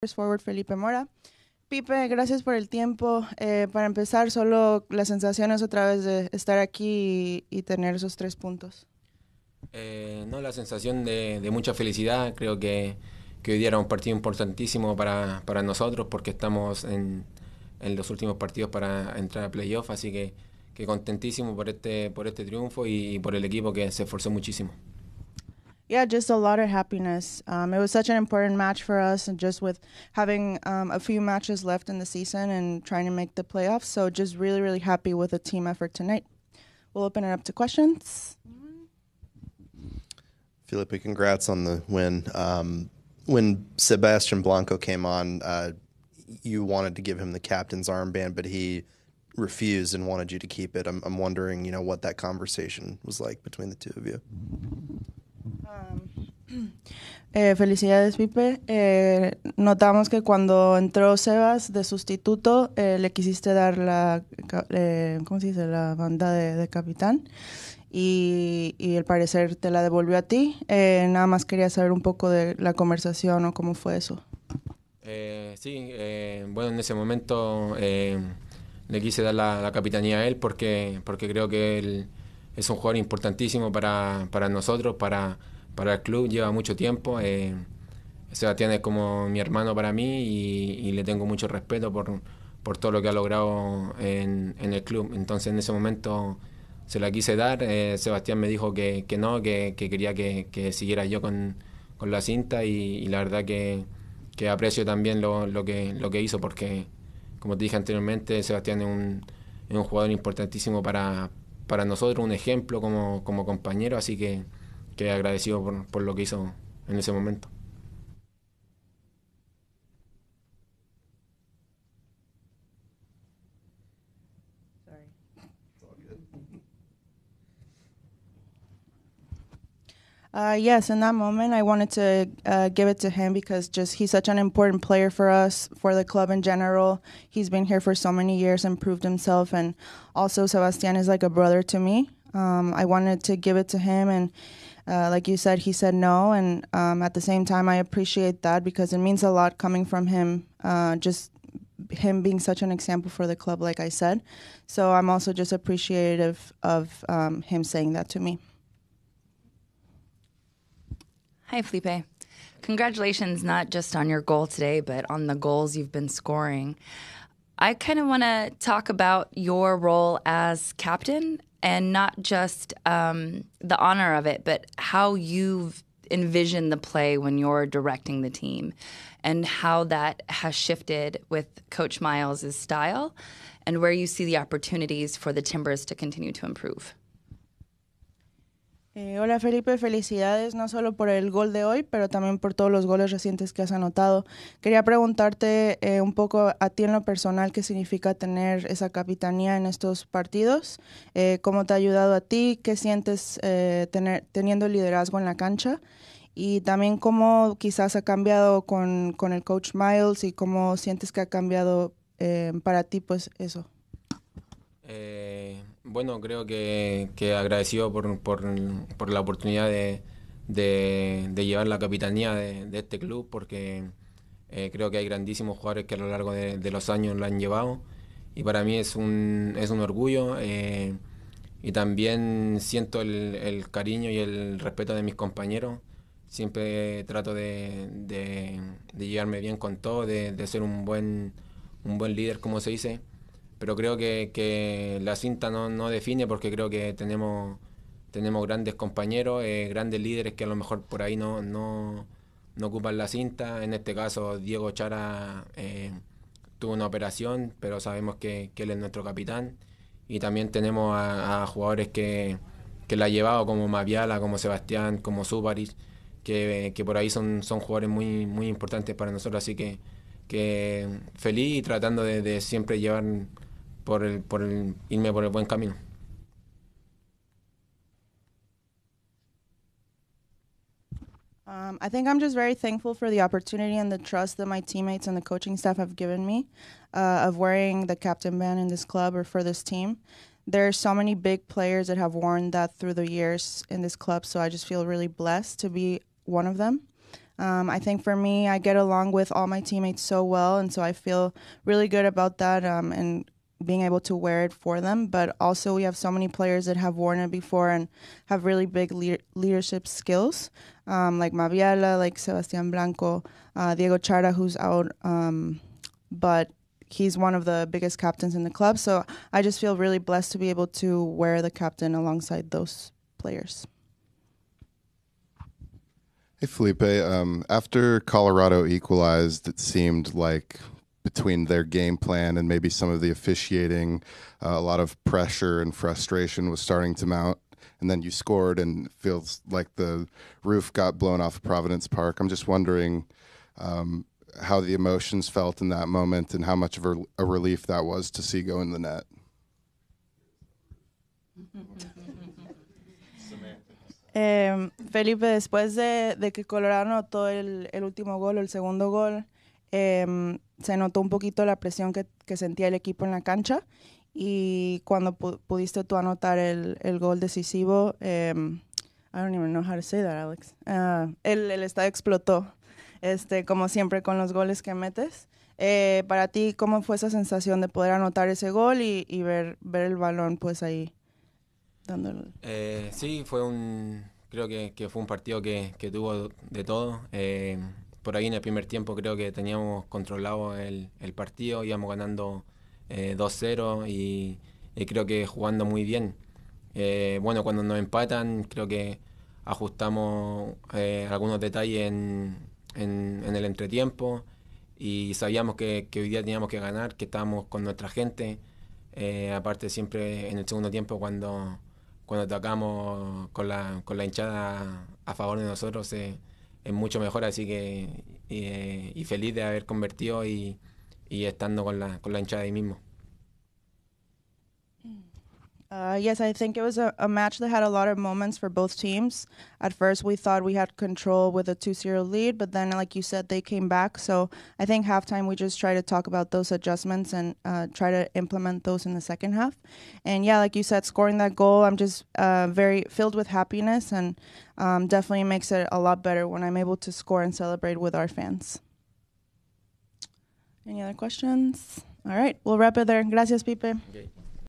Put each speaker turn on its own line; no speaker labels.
Pues, forward Felipe Mora. Pipe, gracias por el tiempo. Eh, para empezar, solo las sensaciones otra vez de estar aquí y, tener esos tres puntos.
Eh, no, la sensación de, mucha felicidad. Creo que, que, hoy día era un partido importantísimo para, para nosotros porque estamos en, en, los últimos partidos para entrar a playoff. Así que, que contentísimo por este, por este triunfo y por el equipo que se esforzó muchísimo.
yeah, just a lot of happiness. Um, it was such an important match for us, and just with having um, a few matches left in the season and trying to make the playoffs. So, just really, really happy with the team effort tonight. We'll open it up to questions. Felipe, congrats on the win. Um, when Sebastian Blanco came on, uh, you wanted to give him the captain's armband, but he refused and wanted you to keep it. I'm, I'm wondering, you know, what that conversation was like between the two of you. Um, eh, felicidades, Pipe. Eh, notamos que cuando entró Sebas de sustituto, eh, le quisiste dar la, ¿cómo se la banda de, capitán y, el al parecer te la devolvió a ti. nada más quería saber un poco de la conversación o cómo fue eso.
sí, bueno, en ese momento le quise dar la, la, capitanía a él porque, porque creo que él es un jugador importantísimo para, nosotros, para, para el club, lleva mucho tiempo. Eh, Sebastián es como mi hermano para mí y, le tengo mucho respeto por, todo lo que ha logrado en, el club. Entonces en ese momento se la quise dar, eh, Sebastián me dijo que, no, que, quería que, siguiera yo con, la cinta y, la verdad que, aprecio también lo, que, lo que hizo porque, como te dije anteriormente, Sebastián es un, es un jugador importantísimo para, para nosotros un ejemplo como, compañero, así que, que agradecido por lo que hizo en ese momento.
Uh, yes, in that moment, I wanted to uh, give it to him because just he's such an important player for us, for the club in general. He's been here for so many years and proved himself, and also Sebastian is like a brother to me. Um, I wanted to give it to him, and uh, like you said, he said no, and um, at the same time, I appreciate that because it means a lot coming from him. Uh, just him being such an example for the club, like I said. So I'm also just appreciative of um, him saying that to me. Hi, Felipe. Congratulations, not just on your goal today, but on the goals you've been scoring. I kind of want to talk about your role as captain and not just um, the honor of it, but how you've envisioned the play when you're directing the team and how that has shifted with Coach Miles' style and where you see the opportunities for the Timbers to continue to improve. Eh, hola Felipe, felicidades no solo por el gol de hoy, pero también por todos los goles recientes que has anotado. Quería preguntarte eh, un poco a ti en lo personal qué significa tener esa capitanía en estos partidos, eh, cómo te ha ayudado a ti, qué sientes tener, teniendo liderazgo en la cancha y también cómo quizás ha cambiado con, con el coach Miles y cómo sientes que ha cambiado para ti pues eso.
Bueno, creo que, agradecido por, la oportunidad de, llevar la capitanía de, este club, porque eh, creo que hay grandísimos jugadores que a lo largo de, los años lo han llevado y para mí es un, es un orgullo. Eh, y también siento el, cariño y el respeto de mis compañeros. Siempre trato de, llevarme bien con todo, de, de ser un buen, un buen líder, como se dice pero creo que, la cinta no, define porque creo que tenemos, tenemos grandes compañeros, eh, grandes líderes que a lo mejor por ahí no, ocupan la cinta. En este caso, Diego Chara eh, tuvo una operación, pero sabemos que, él es nuestro capitán. Y también tenemos a, jugadores que, que la ha llevado, como Maviala, como Sebastián, como Subaris, que, por ahí son, son jugadores muy, muy importantes para nosotros. Así que, que feliz y tratando de siempre llevar por, el, por el, irme por el buen camino.
Um, I think I'm just very thankful for the opportunity and the trust that my teammates and the coaching staff have given me uh, of wearing the captain band in this club or for this team. There are so many big players that have worn that through the years in this club, so I just feel really blessed to be one of them. Um, I think for me, I get along with all my teammates so well, and so I feel really good about that um, and being able to wear it for them. But also, we have so many players that have worn it before and have really big le- leadership skills, um, like Maviela, like Sebastian Blanco, uh, Diego Chara, who's out, um, but he's one of the biggest captains in the club. So I just feel really blessed to be able to wear the captain alongside those players. Hey Felipe, um, after Colorado equalized, it seemed like between their game plan and maybe some of the officiating, uh, a lot of pressure and frustration was starting to mount. And then you scored, and feels like the roof got blown off of Providence Park. I'm just wondering um, how the emotions felt in that moment, and how much of a, a relief that was to see go in the net. Eh, Felipe, después de, de, que Colorado anotó el, el, último gol, el segundo gol, eh, se notó un poquito la presión que, sentía el equipo en la cancha y cuando pudiste tú anotar el, gol decisivo, em, I don't know how to say that, Alex. Ah, el, el, estadio explotó, este, como siempre con los goles que metes. Eh, para ti, ¿cómo fue esa sensación de poder anotar ese gol y, ver, ver el balón pues ahí dándolo?
Eh, sí, fue un, creo que, fue un partido que, que tuvo de todo. Eh, por ahí en el primer tiempo creo que teníamos controlado el, partido, íbamos ganando 2-0 eh, y, creo que jugando muy bien. Eh, bueno, cuando nos empatan creo que ajustamos eh, algunos detalles en, el entretiempo y sabíamos que, hoy día teníamos que ganar, que estábamos con nuestra gente. aparte siempre en el segundo tiempo cuando, cuando tocamos con la, con la hinchada a favor de nosotros es mucho mejor, así que eh, y, feliz de haber convertido y, estando con la, con la hinchada ahí mismo.
Uh, yes, I think it was a, a, match that had a lot of moments for both teams. At first, we thought we had control with a 2 0 lead, but then, like you said, they came back. So I think halftime, we just try to talk about those adjustments and uh, try to implement those in the second half. And yeah, like you said, scoring that goal, I'm just uh, very filled with happiness and um, definitely makes it a lot better when I'm able to score and celebrate with our fans. Any other questions? All right, we'll wrap it there. Gracias, Pipe. Okay.